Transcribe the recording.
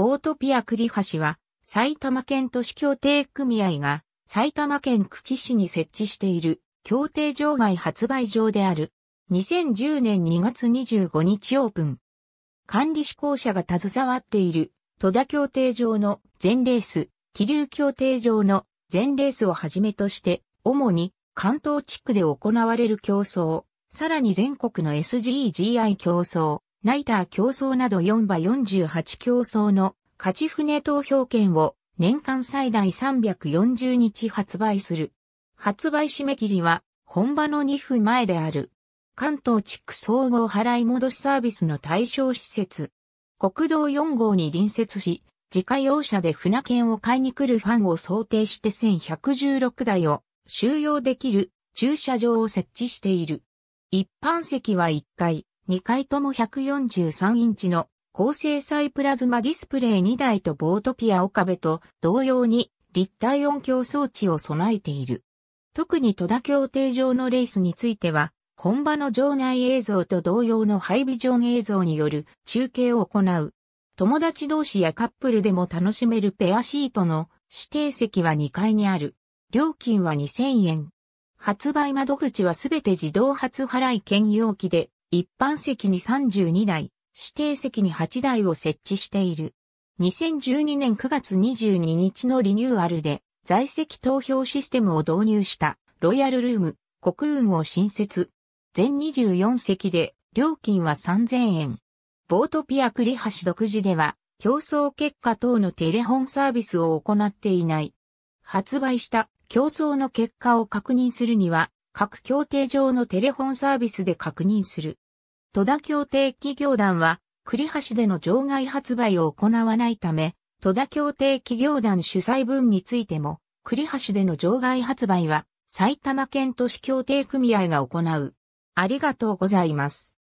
ボートピア栗橋は、埼玉県都市協定組合が、埼玉県久喜市に設置している、協定場外発売場である。2010年2月25日オープン。管理施行者が携わっている、戸田協定場の全レース、桐生協定場の全レースをはじめとして、主に関東地区で行われる競争、さらに全国の SGGI 競争、ナイター競争など4馬48競争の勝ち船投票券を年間最大340日発売する。発売締め切りは本場の2分前である。関東地区総合払い戻しサービスの対象施設。国道4号に隣接し、自家用車で船券を買いに来るファンを想定して1116台を収容できる駐車場を設置している。一般席は1階、2回とも143インチの高精細プラズマディスプレイ2台とボートピア岡部と同様に立体音響装置を備えている。特に戸田協定上のレースについては、本場の場内映像と同様のハイビジョン映像による中継を行う。友達同士やカップルでも楽しめるペアシートの指定席は2階にある。料金は2000円。発売窓口はすべて自動発払い兼容機で、一般席に32台、指定席に8台を設置している。2012年9月22日のリニューアルで在籍投票システムを導入したロイヤルルーム国運を新設。全24席で料金は3000円。ボートピア栗橋独自では競争結果等のテレホンサービスを行っていない。発売した競争の結果を確認するには各協定上のテレフォンサービスで確認する。戸田協定企業団は、栗橋での場外発売を行わないため、戸田協定企業団主催分についても、栗橋での場外発売は、埼玉県都市協定組合が行う。ありがとうございます。